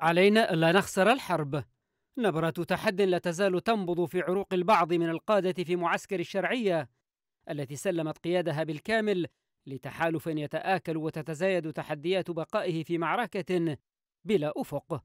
علينا ألا نخسر الحرب نبرة تحد لا تزال تنبض في عروق البعض من القادة في معسكر الشرعية التي سلمت قيادها بالكامل لتحالف يتآكل وتتزايد تحديات بقائه في معركة بلا أفق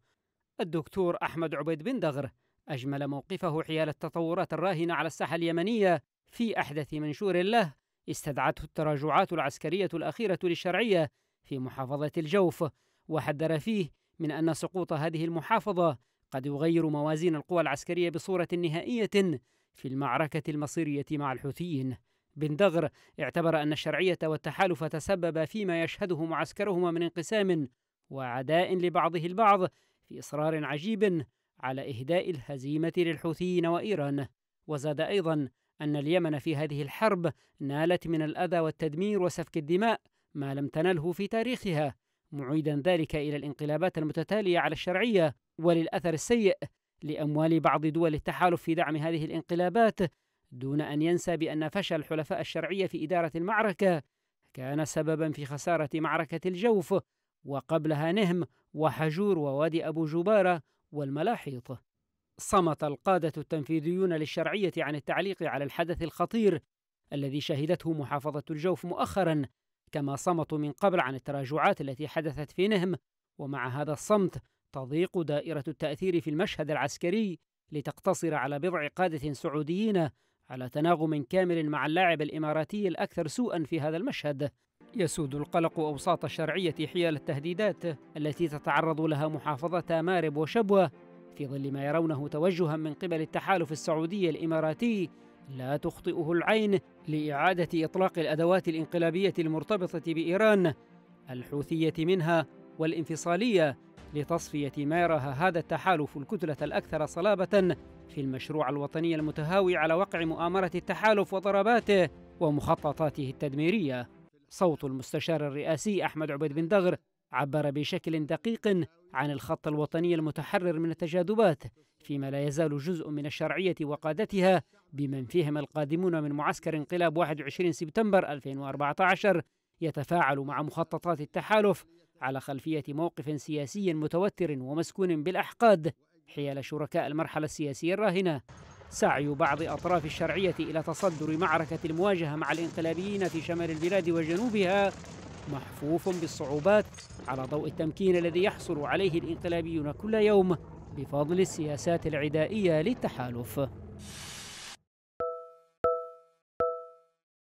الدكتور أحمد عبيد بن دغر أجمل موقفه حيال التطورات الراهنة على الساحة اليمنية في أحدث منشور له استدعته التراجعات العسكرية الأخيرة للشرعية في محافظة الجوف وحذر فيه من أن سقوط هذه المحافظة قد يغير موازين القوى العسكرية بصورة نهائية في المعركة المصيرية مع الحوثيين بن دغر اعتبر أن الشرعية والتحالف تسبب فيما يشهده معسكرهما من انقسام وعداء لبعضه البعض في إصرار عجيب على إهداء الهزيمة للحوثيين وإيران وزاد أيضا أن اليمن في هذه الحرب نالت من الأذى والتدمير وسفك الدماء ما لم تنله في تاريخها معيدا ذلك الى الانقلابات المتتاليه على الشرعيه وللاثر السيء لاموال بعض دول التحالف في دعم هذه الانقلابات دون ان ينسى بان فشل الحلفاء الشرعيه في اداره المعركه كان سببا في خساره معركه الجوف وقبلها نهم وحجور ووادي ابو جباره والملاحيط صمت القاده التنفيذيون للشرعيه عن التعليق على الحدث الخطير الذي شهدته محافظه الجوف مؤخرا كما صمتوا من قبل عن التراجعات التي حدثت في نهم ومع هذا الصمت تضيق دائرة التأثير في المشهد العسكري لتقتصر على بضع قادة سعوديين على تناغم كامل مع اللاعب الإماراتي الأكثر سوءا في هذا المشهد يسود القلق أوساط الشرعية حيال التهديدات التي تتعرض لها محافظة مارب وشبوة في ظل ما يرونه توجها من قبل التحالف السعودي الإماراتي لا تخطئه العين لإعادة إطلاق الأدوات الانقلابية المرتبطة بإيران الحوثية منها والانفصالية لتصفية ما يراها هذا التحالف الكتلة الأكثر صلابة في المشروع الوطني المتهاوي على وقع مؤامرة التحالف وضرباته ومخططاته التدميرية صوت المستشار الرئاسي أحمد عبيد بن دغر عبر بشكل دقيق عن الخط الوطني المتحرر من التجاذبات فيما لا يزال جزء من الشرعية وقادتها بمن فيهم القادمون من معسكر انقلاب 21 سبتمبر 2014 يتفاعل مع مخططات التحالف على خلفية موقف سياسي متوتر ومسكون بالأحقاد حيال شركاء المرحلة السياسية الراهنة سعي بعض أطراف الشرعية إلى تصدر معركة المواجهة مع الانقلابيين في شمال البلاد وجنوبها محفوف بالصعوبات على ضوء التمكين الذي يحصل عليه الانقلابيون كل يوم بفضل السياسات العدائيه للتحالف